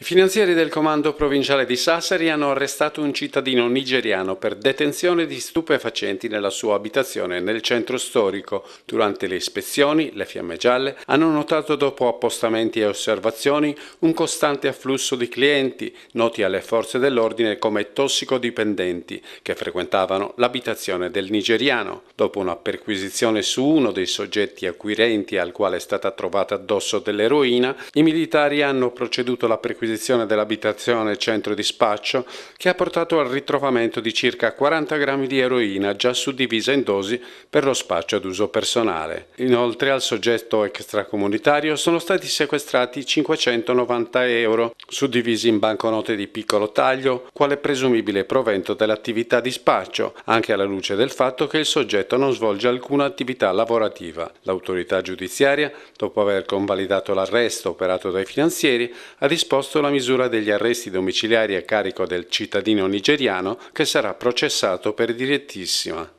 I finanzieri del comando provinciale di Sassari hanno arrestato un cittadino nigeriano per detenzione di stupefacenti nella sua abitazione nel centro storico. Durante le ispezioni, le fiamme gialle hanno notato dopo appostamenti e osservazioni un costante afflusso di clienti, noti alle forze dell'ordine come tossicodipendenti, che frequentavano l'abitazione del nigeriano. Dopo una perquisizione su uno dei soggetti acquirenti al quale è stata trovata addosso dell'eroina, i militari hanno proceduto alla perquisizione l'acquisizione dell'abitazione centro di spaccio che ha portato al ritrovamento di circa 40 grammi di eroina già suddivisa in dosi per lo spaccio ad uso personale. Inoltre al soggetto extracomunitario sono stati sequestrati 590 euro suddivisi in banconote di piccolo taglio quale presumibile provento dell'attività di spaccio, anche alla luce del fatto che il soggetto non svolge alcuna attività lavorativa. L'autorità giudiziaria, dopo aver convalidato l'arresto operato dai finanzieri, ha disposto presto la misura degli arresti domiciliari a carico del cittadino nigeriano che sarà processato per direttissima.